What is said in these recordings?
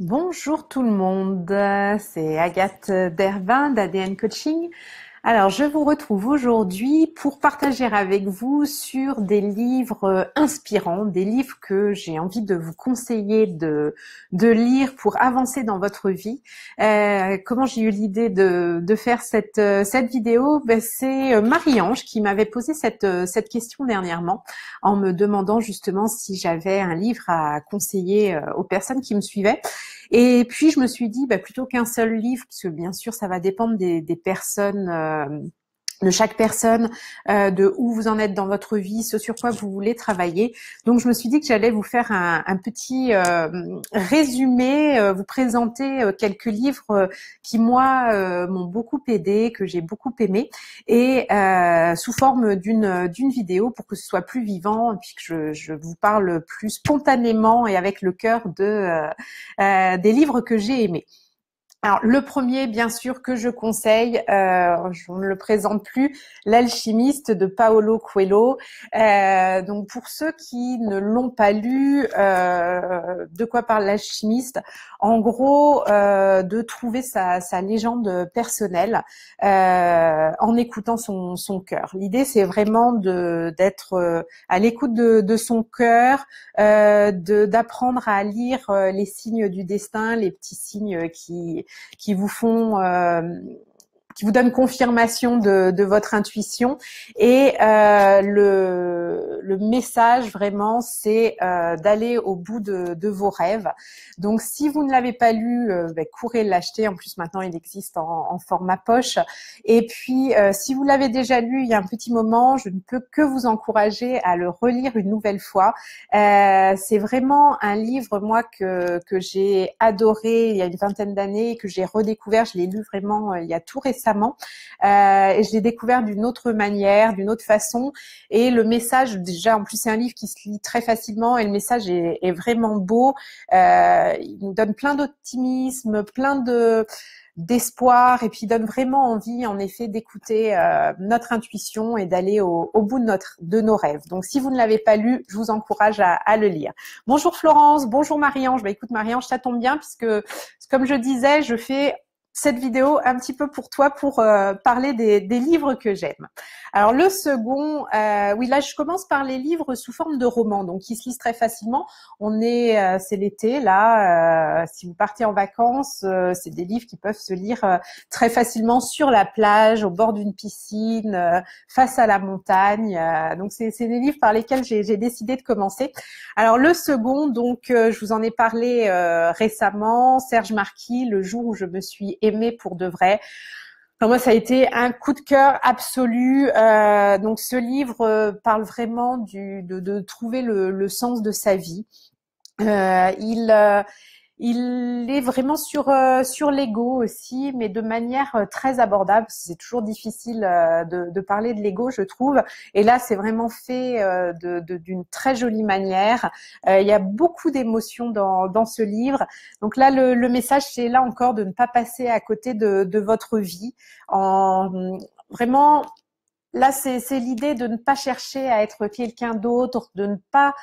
Bonjour tout le monde, c'est Agathe Dervin d'ADN Coaching. Alors, je vous retrouve aujourd'hui pour partager avec vous sur des livres euh, inspirants, des livres que j'ai envie de vous conseiller de, de lire pour avancer dans votre vie. Euh, comment j'ai eu l'idée de, de faire cette, euh, cette vidéo ben, C'est Marie-Ange qui m'avait posé cette, cette question dernièrement en me demandant justement si j'avais un livre à conseiller aux personnes qui me suivaient. Et puis je me suis dit, bah, plutôt qu'un seul livre, parce que bien sûr ça va dépendre des, des personnes euh, de chaque personne, euh, de où vous en êtes dans votre vie, ce sur quoi vous voulez travailler. Donc je me suis dit que j'allais vous faire un, petit euh, résumé, euh, vous présenter quelques livres qui moi m'ont beaucoup aidé, que j'ai beaucoup aimé, et sous forme d'une d'une vidéo pour que ce soit plus vivant, et puis que je, je vous parle plus spontanément et avec le cœur de des livres que j'ai aimés. Alors, le premier, bien sûr, que je conseille, euh, je ne le présente plus, L'alchimiste de Paolo Coelho. Euh, donc, pour ceux qui ne l'ont pas lu, euh, de quoi parle l'alchimiste En gros, euh, de trouver sa, légende personnelle en écoutant son, son cœur. L'idée, c'est vraiment d'être à l'écoute de, de, son cœur, d'apprendre à lire les signes du destin, les petits signes qui qui vous font euh, qui vous donne confirmation de, votre intuition. Et euh, le, message vraiment, c'est euh, d'aller au bout de, vos rêves. Donc, si vous ne l'avez pas lu, euh, ben, courez l'acheter. En plus, maintenant, il existe en, en format poche. Et puis, si vous l'avez déjà lu il y a un petit moment, je ne peux que vous encourager à le relire une nouvelle fois. c'est vraiment un livre, moi, que, que j'ai adoré il y a une vingtaine d'années, que j'ai redécouvert. Je l'ai lu vraiment il y a tout récemment euh, et je l'ai découvert d'une autre manière, d'une autre façon. Et le message, déjà, en plus, c'est un livre qui se lit très facilement et le message est, vraiment beau. Euh, il nous donne plein d'optimisme, plein de d'espoir et puis donne vraiment envie en effet d'écouter euh, notre intuition et d'aller au, bout de notre de nos rêves. Donc si vous ne l'avez pas lu, je vous encourage à, à, le lire. Bonjour Florence, bonjour Marie-Ange. Bah écoute Marie-Ange, ça tombe bien puisque comme je disais, je fais cette vidéo un petit peu pour toi pour euh, parler des, livres que j'aime. Alors le second, euh, oui là je commence par les livres sous forme de romans, donc qui se lisent très facilement. On est, euh, c'est l'été là, si vous partez en vacances, c'est des livres qui peuvent se lire très facilement sur la plage, au bord d'une piscine, face à la montagne. donc c'est, des livres par lesquels j'ai, j'ai décidé de commencer. Alors le second, donc je vous en ai parlé récemment, Serge Marquis, le jour où je me suis aimé pour de vrai. Pour moi, ça a été un coup de cœur absolu. Euh, donc, ce livre euh, parle vraiment du, de, trouver le, sens de sa vie. Euh, il il est vraiment sur euh, sur l'ego aussi, mais de manière euh, très abordable. C'est toujours difficile euh, de, de, parler de l'ego, je trouve. Et là, c'est vraiment fait de, de, d'une très jolie manière. il y a beaucoup d'émotions dans, dans ce livre. Donc là, le, le, message, c'est là encore de ne pas passer à côté de, de votre vie. En vraiment, là, c'est, c'est l'idée de ne pas chercher à être quelqu'un d'autre, de ne pas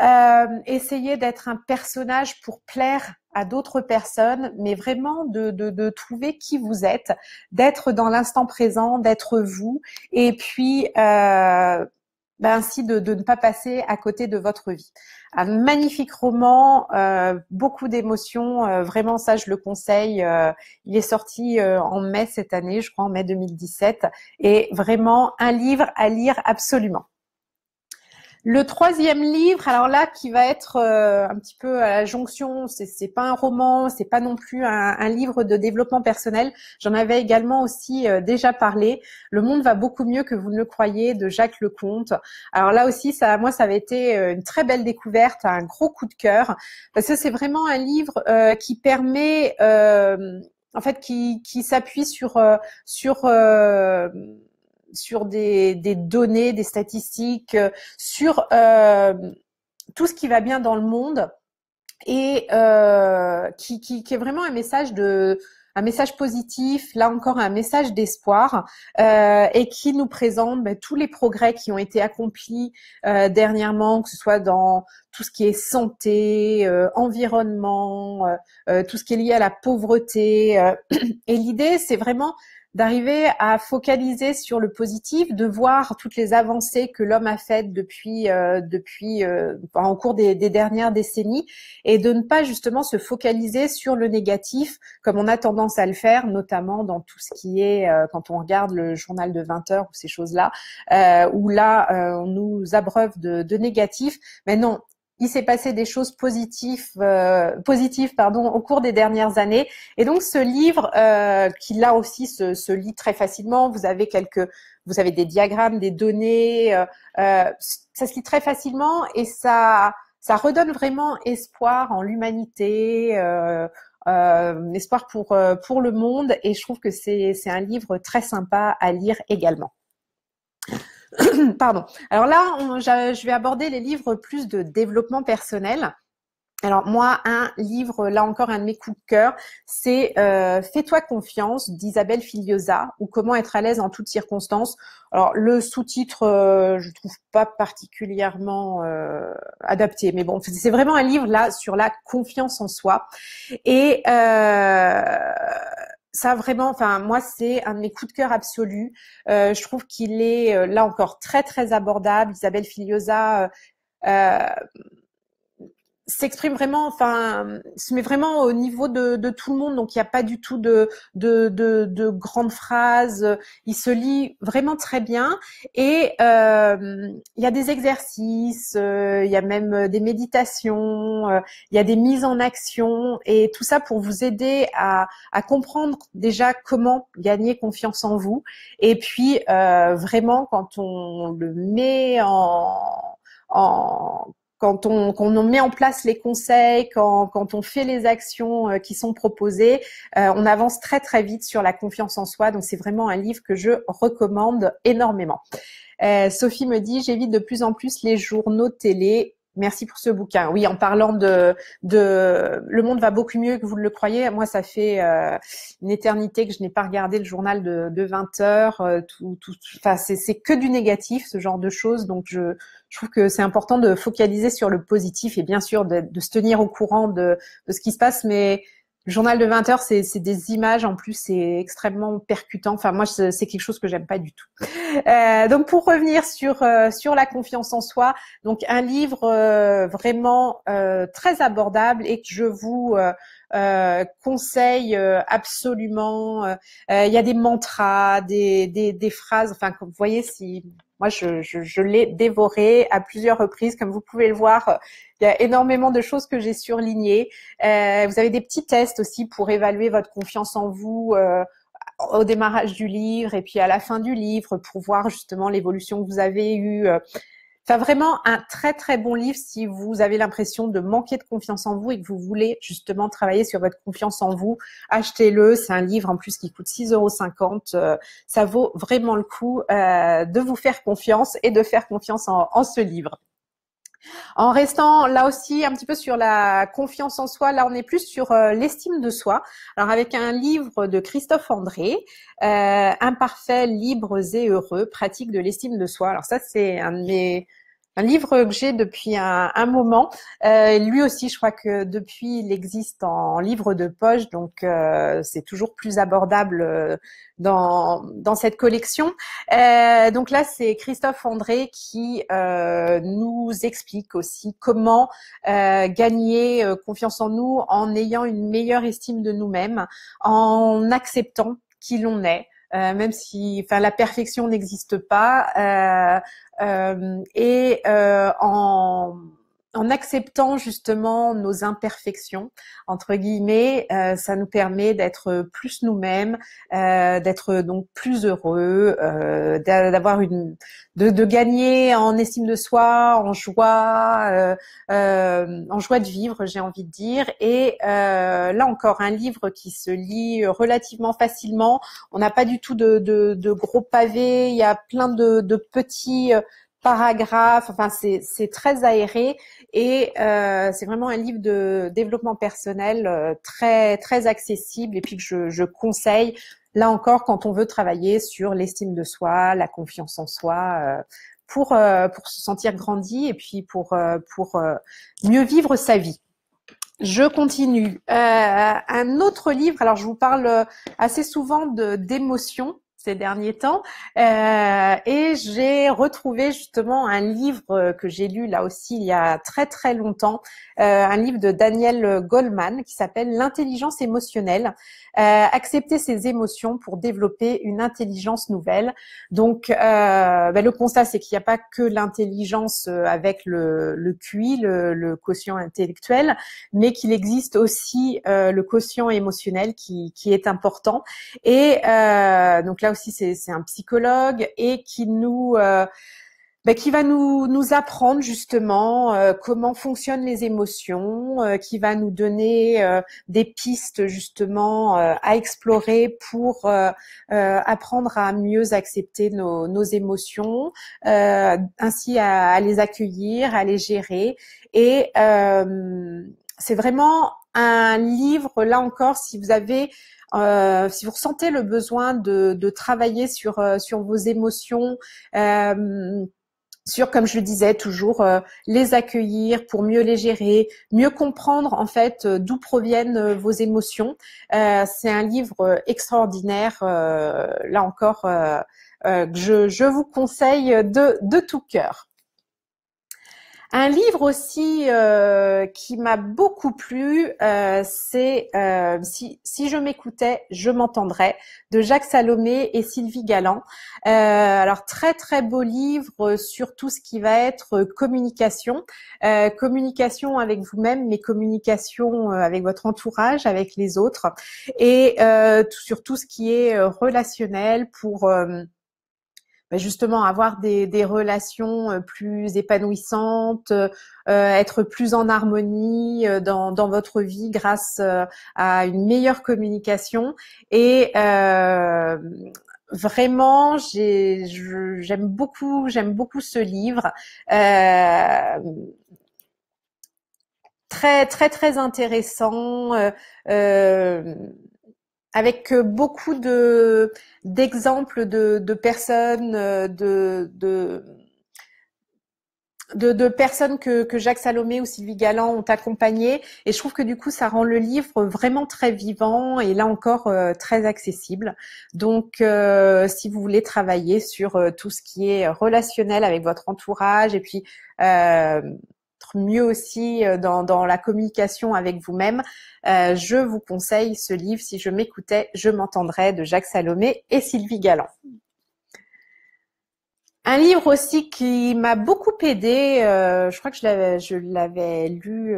euh, essayer d'être un personnage pour plaire à d'autres personnes, mais vraiment de, trouver qui vous êtes, d'être dans l'instant présent, d'être vous, et puis euh, bah, ainsi de, ne pas passer à côté de votre vie. Un magnifique roman, euh, beaucoup d'émotions, euh, vraiment ça je le conseille. il est sorti en mai cette année, je crois en mai 2017, et vraiment un livre à lire absolument. Le troisième livre, alors là, qui va être euh, un petit peu à la jonction, c'est, c'est pas un roman, c'est pas non plus un, livre de développement personnel. J'en avais également aussi euh, déjà parlé. Le monde va beaucoup mieux que vous ne le croyez de Jacques Lecomte. Alors là aussi, ça, moi, ça avait été euh, une très belle découverte, un gros coup de cœur, parce que c'est vraiment un livre qui permet, en fait, qui, qui s'appuie sur sur sur des, des, données, des statistiques, euh, sur euh, tout ce qui va bien dans le monde et euh, qui, qui, qui, est vraiment un message de un message positif, là encore un message d'espoir et qui nous présente ben, tous les progrès qui ont été accomplis dernièrement, que ce soit dans tout ce qui est santé, euh, environnement, euh, euh, tout ce qui est lié à la pauvreté. Et l'idée, c'est vraiment d'arriver à focaliser sur le positif, de voir toutes les avancées que l'homme a faites depuis depuis en cours des, dernières décennies et de ne pas justement se focaliser sur le négatif comme on a tendance à le faire, notamment dans tout ce qui est quand on regarde le journal de 20 heures ou ces choses là, où là on nous abreuve de, de négatif. Mais non, il s'est passé des choses positives, euh, positives pardon, au cours des dernières années. Et donc ce livre, euh, qui là aussi se, se, lit très facilement, vous avez quelques, vous avez des diagrammes, des données, euh, ça se lit très facilement et ça, ça redonne vraiment espoir en l'humanité. espoir pour pour le monde et je trouve que c'est c'est un livre très sympa à lire également. Pardon. Alors là, je vais aborder les livres plus de développement personnel. Alors moi, un livre, là encore un de mes coups de cœur, c'est euh, Fais-toi confiance d'Isabelle Filiosa ou Comment être à l'aise en toutes circonstances. Alors le sous-titre, euh, je trouve pas particulièrement euh, adapté, mais bon, c'est vraiment un livre là sur la confiance en soi et euh, ça vraiment, enfin moi c'est un de mes coups de cœur absolus. Euh, je trouve qu'il est euh, là encore très très abordable. Isabelle Filiosa, euh, s'exprime vraiment, enfin, se met vraiment au niveau de, de tout le monde. Donc, il n'y a pas du tout de, de, de, de, grandes phrases. Il se lit vraiment très bien. Et euh, il y a des exercices, euh, il y a même des méditations, euh, il y a des mises en action. Et tout ça pour vous aider à, à comprendre déjà comment gagner confiance en vous. Et puis, euh, vraiment, quand on le met en en quand on, met en place les conseils, quand, on fait les actions euh, qui sont proposées, euh, on avance très très vite sur la confiance en soi. Donc c'est vraiment un livre que je recommande énormément. Euh, Sophie me dit, j'évite de plus en plus les journaux télé Merci pour ce bouquin. Oui, en parlant de, de le monde va beaucoup mieux que vous ne le croyez. Moi, ça fait euh, une éternité que je n'ai pas regardé le journal de, de 20 heures. Euh, tout, tout, enfin, c'est que du négatif ce genre de choses. Donc, je, je trouve que c'est important de focaliser sur le positif et bien sûr de, de se tenir au courant de, de ce qui se passe, mais journal de 20 heures, c'est des images en plus, c'est extrêmement percutant. Enfin, moi, c'est quelque chose que j'aime pas du tout. Euh, donc, pour revenir sur euh, sur la confiance en soi, donc un livre euh, vraiment très abordable et que je vous conseille absolument. Il y a des mantras, des, des, des phrases. Enfin, vous voyez si moi, je, l'ai dévoré à plusieurs reprises. Comme vous pouvez le voir, il y a énormément de choses que j'ai surlignées. Euh, vous avez des petits tests aussi pour évaluer votre confiance en vous euh, au démarrage du livre et puis à la fin du livre pour voir justement l'évolution que vous avez eue. Euh, c'est vraiment un très très bon livre si vous avez l'impression de manquer de confiance en vous et que vous voulez justement travailler sur votre confiance en vous. Achetez-le, c'est un livre en plus qui coûte 6,50 euros. Euh, ça vaut vraiment le coup euh, de vous faire confiance et de faire confiance en, ce livre. En restant là aussi un petit peu sur la confiance en soi, là on est plus sur euh, l'estime de soi. Alors avec un livre de Christophe André, euh, Imparfait, libres et heureux, pratique de l'estime de soi. Alors ça c'est un de mes un livre que j'ai depuis un, moment. Euh, lui aussi, je crois que depuis, il existe en livre de poche, donc euh, c'est toujours plus abordable euh, dans, dans cette collection. Euh, donc là, c'est Christophe André qui nous explique aussi comment gagner confiance en nous en ayant une meilleure estime de nous-mêmes, en acceptant qui l'on est, euh, même si, enfin, la perfection n'existe pas. Euh, euh, et en en acceptant justement nos imperfections entre guillemets, euh, ça nous permet d'être plus nous-mêmes, euh, d'être donc plus heureux, euh, d'avoir une, de, gagner en estime de soi, en joie, en joie de vivre, j'ai envie de dire. Et là encore, un livre qui se lit relativement facilement. On n'a pas du tout de, gros pavés. Il y a plein de, de petits paragraphes. Enfin, c'est très aéré et euh, c'est vraiment un livre de développement personnel euh, très très accessible et puis que je, conseille. Là encore, quand on veut travailler sur l'estime de soi, la confiance en soi, euh, pour pour se sentir grandi et puis pour pour mieux vivre sa vie. Je continue. un autre livre. Alors, je vous parle assez souvent d'émotions derniers temps. Euh, et j'ai retrouvé justement un livre que j'ai lu là aussi il y a très très longtemps, euh, un livre de Daniel Goldman qui s'appelle L'intelligence émotionnelle, euh, accepter ses émotions pour développer une intelligence nouvelle. Donc ben, le constat c'est qu'il n'y a pas que l'intelligence avec le, le QI, le, quotient intellectuel, mais qu'il existe aussi le quotient émotionnel qui, qui est important. Et donc là aussi c'est un psychologue et qui nous euh, bah, qui va nous, nous apprendre justement euh, comment fonctionnent les émotions, euh, qui va nous donner des pistes justement à explorer pour apprendre à mieux accepter nos, émotions, ainsi à, les accueillir, à les gérer. Et c'est vraiment un livre, là encore, si vous avez, euh, si vous ressentez le besoin de, travailler sur, euh, sur vos émotions, euh, sur, comme je le disais, toujours les accueillir pour mieux les gérer, mieux comprendre en fait d'où proviennent vos émotions. c'est un livre extraordinaire, là encore, que je, je, vous conseille de, de tout cœur. Un livre aussi euh, qui m'a beaucoup plu, euh, c'est euh, si, si je m'écoutais, je m'entendrais de Jacques Salomé et Sylvie Galland. alors très très beau livre sur tout ce qui va être communication, communication avec vous-même, mais communication avec votre entourage, avec les autres, et sur tout ce qui est relationnel pour bah, justement avoir des, relations euh, plus épanouissantes, euh, euh, être plus en harmonie dans, votre vie grâce à une meilleure communication et euh, vraiment j'aime beaucoup j'aime beaucoup ce livre très très très intéressant euh, avec euh, beaucoup de d'exemples de, personnes euh, de, de personnes que, Jacques Salomé ou Sylvie Galland ont accompagnées. Et je trouve que du coup, ça rend le livre vraiment très vivant et là encore euh, très accessible. Donc, si vous voulez travailler sur tout ce qui est relationnel avec votre entourage et puis mieux aussi euh, dans, la communication avec vous-même, euh, je vous conseille ce livre Si je m'écoutais, je m'entendrais de Jacques Salomé et Sylvie Galant. Un livre aussi qui m'a beaucoup aidé, euh, je crois que je l'avais, lu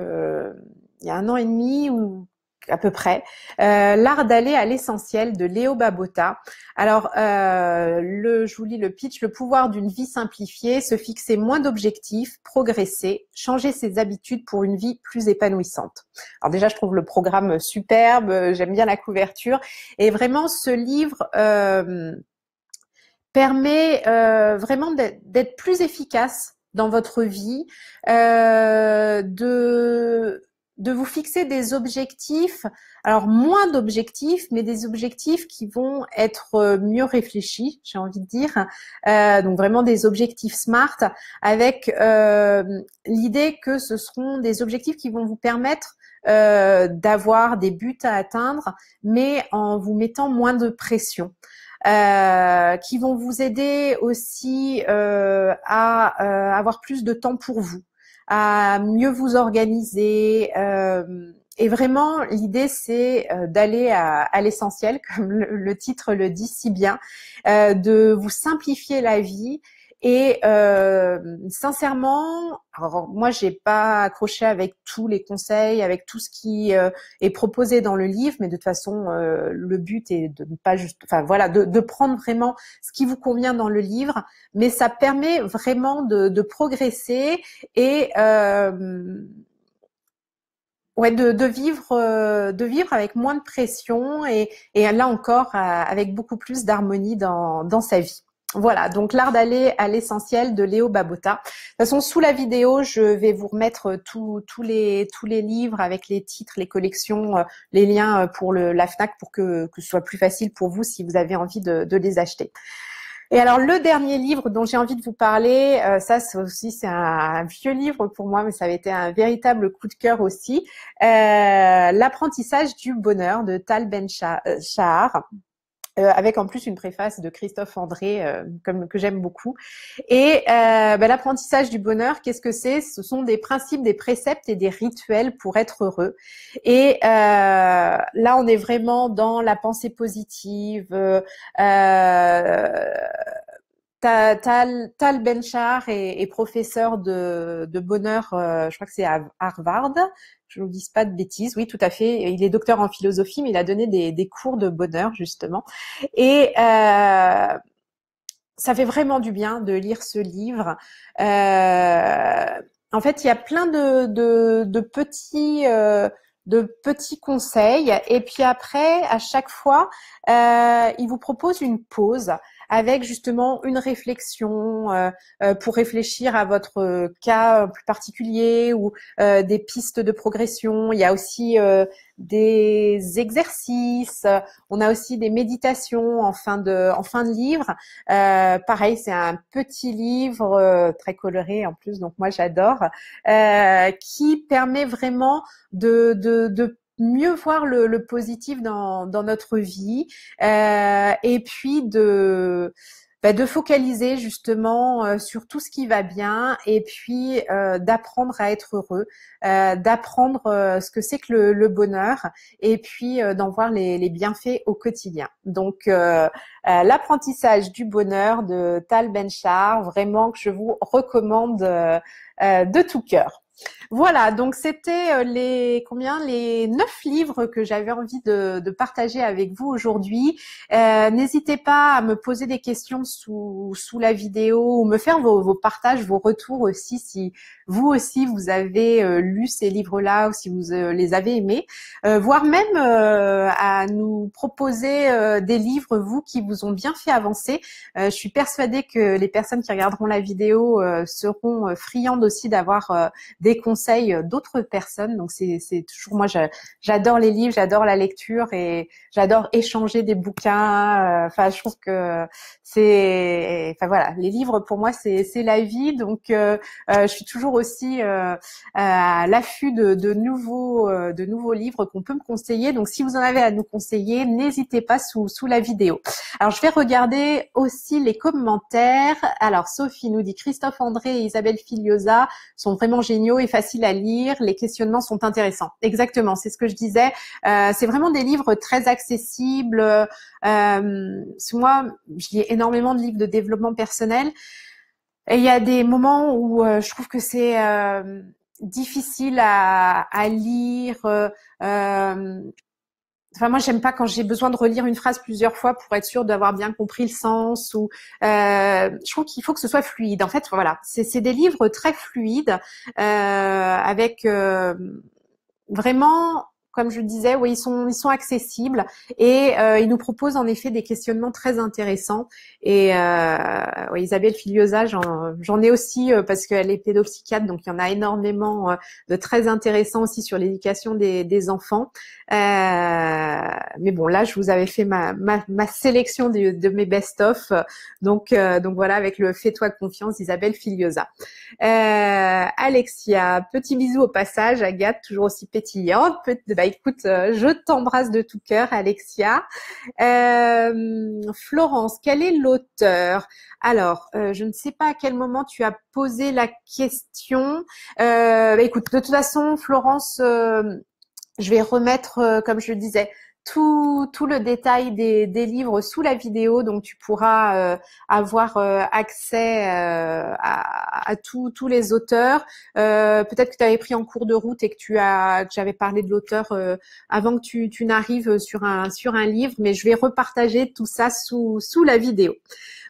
il y a un an et demi ou à peu près, euh, L'art d'aller à l'essentiel de Léo Babota. Alors, euh, le, je vous lis le pitch, le pouvoir d'une vie simplifiée, se fixer moins d'objectifs, progresser, changer ses habitudes pour une vie plus épanouissante. Alors déjà, je trouve le programme superbe, j'aime bien la couverture, et vraiment ce livre... Euh, permet vraiment d'être plus efficace dans votre vie, de de vous fixer des objectifs, alors moins d'objectifs, mais des objectifs qui vont être euh, mieux réfléchis, j'ai envie de dire, euh, donc vraiment des objectifs smart, avec euh, l'idée que ce seront des objectifs qui vont vous permettre d'avoir des buts à atteindre, mais en vous mettant moins de pression. qui vont vous aider aussi à avoir plus de temps pour vous à mieux vous organiser. Euh, et vraiment, l'idée, c'est euh, d'aller à, l'essentiel, comme le, titre le dit si bien, euh, de vous simplifier la vie et euh, sincèrement, alors moi j'ai pas accroché avec tous les conseils, avec tout ce qui euh, est proposé dans le livre, mais de toute façon euh, le but est de ne pas juste, enfin voilà, de, prendre vraiment ce qui vous convient dans le livre, mais ça permet vraiment de, progresser et ouais, de, vivre, de vivre avec moins de pression et, et là encore avec beaucoup plus d'harmonie dans, dans sa vie. Voilà, donc l'art d'aller à l'essentiel de Léo Babota. De toute façon, sous la vidéo, je vais vous remettre euh, tous les tous les livres avec les titres, les collections, euh, les liens euh, pour le, la Fnac pour que, que ce soit plus facile pour vous si vous avez envie de, les acheter. Et alors le dernier livre dont j'ai envie de vous parler, ça aussi c'est un, vieux livre pour moi, mais ça avait été un véritable coup de cœur aussi, l'apprentissage du bonheur de Tal Ben Shahar. Euh, avec en plus une préface de Christophe André euh, comme, que j'aime beaucoup. Et euh, bah, l'apprentissage du bonheur, qu'est-ce que c'est Ce sont des principes, des préceptes et des rituels pour être heureux. Et là, on est vraiment dans la pensée positive. Tal, Tal Benchar est, professeur de, bonheur, je crois que c'est à Harvard, je ne vous dise pas de bêtises. Oui, tout à fait. Il est docteur en philosophie, mais il a donné des, cours de bonheur justement. Et euh, ça fait vraiment du bien de lire ce livre. Euh, en fait, il y a plein de, petits euh, de petits conseils. Et puis après, à chaque fois, il vous propose une pause avec justement une réflexion euh, euh, pour réfléchir à votre euh, cas plus particulier ou des pistes de progression. Il y a aussi des exercices. On a aussi des méditations en fin de en fin de livre. pareil, c'est un petit livre très coloré en plus, donc moi j'adore, qui permet vraiment de, de, de mieux voir le, positif dans, notre vie euh, et puis de bah, de focaliser justement euh, sur tout ce qui va bien et puis euh, d'apprendre à être heureux, d'apprendre ce que c'est que le, bonheur et puis d'en voir les, les, bienfaits au quotidien. Donc l'apprentissage du bonheur de Tal Benchar, vraiment que je vous recommande de tout cœur. Voilà, donc c'était euh, les combien les neuf livres que j'avais envie de, partager avec vous aujourd'hui. Euh, n'hésitez pas à me poser des questions sous sous la vidéo ou me faire vos, vos partages, vos retours aussi si vous aussi vous avez euh, lu ces livres-là ou si vous les avez aimés, voire même à nous proposer des livres vous qui vous ont bien fait avancer. je suis persuadée que les personnes qui regarderont la vidéo seront friandes aussi d'avoir des conseils euh, d'autres personnes. Donc c'est toujours moi, j'adore les livres, j'adore la lecture et j'adore échanger des bouquins. Euh, enfin, je trouve que c'est, enfin voilà, les livres pour moi c'est la vie. Donc euh, je suis toujours aussi à l'affût de, de, nouveaux de nouveaux livres qu'on peut me conseiller. Donc si vous en avez à nous conseiller, n'hésitez pas sous sous la vidéo. Alors je vais regarder aussi les commentaires. Alors Sophie nous dit Christophe André et Isabelle Filiosa sont vraiment géniaux et faciles à lire, les questionnements sont intéressants. Exactement, c'est ce que je disais. Euh, c'est vraiment des livres très accessibles. Euh, moi, je lis énormément de livres de développement personnel. Et il y a des moments où euh, je trouve que c'est difficile à, lire. Enfin, moi, j'aime pas quand j'ai besoin de relire une phrase plusieurs fois pour être sûr d'avoir bien compris le sens. Ou euh, je trouve qu'il faut que ce soit fluide. En fait, voilà, c'est des livres très fluides euh, avec euh, vraiment comme je le disais, oui, ils sont, ils sont accessibles et euh, ils nous proposent en effet des questionnements très intéressants. Et euh, Isabelle Filiosa, j'en ai aussi euh, parce qu'elle est pédopsychiatre, donc il y en a énormément euh, de très intéressants aussi sur l'éducation des, enfants. mais bon, là, je vous avais fait ma, sélection de, mes best-of, donc donc voilà avec le fais-toi confiance, Isabelle Filiosa. Alexia, petit bisou au passage, Agathe toujours aussi pétillante. Bah, écoute, euh, je t'embrasse de tout cœur, Alexia. Euh, Florence, quel est l'auteur Alors, euh, je ne sais pas à quel moment tu as posé la question. Bah, écoute, de toute façon, Florence, je vais remettre, comme je le disais, tout, le détail des, livres sous la vidéo, donc tu pourras euh, avoir euh, accès euh, à, tous les auteurs. Peut-être que tu avais pris en cours de route et que tu as, j'avais parlé de l'auteur avant que tu, n'arrives sur un livre, mais je vais repartager tout ça sous la vidéo.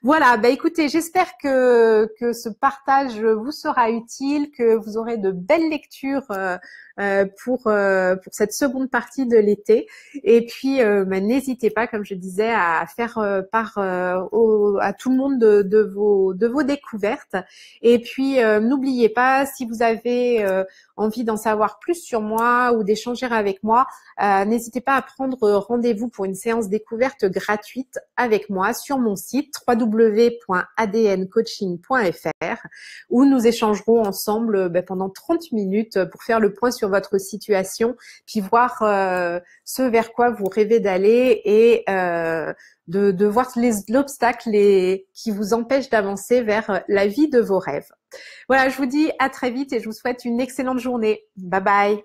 Voilà, bah écoutez, j'espère que, que ce partage vous sera utile, que vous aurez de belles lectures euh, euh, pour, euh, pour cette seconde partie de l'été. Et puis, bah, n'hésitez pas, comme je disais, à faire part à tout le monde de, vos, de vos découvertes. Et puis, n'oubliez pas, si vous avez envie d'en savoir plus sur moi ou d'échanger avec moi, n'hésitez pas à prendre rendez-vous pour une séance découverte gratuite avec moi sur mon site www.adncoaching.fr où nous échangerons ensemble euh, ben, pendant 30 minutes euh, pour faire le point sur votre situation, puis voir euh, ce vers quoi vous rêvez d'aller et de, voir l'obstacle qui vous empêche d'avancer vers la vie de vos rêves. Voilà, je vous dis à très vite et je vous souhaite une excellente journée. Bye bye.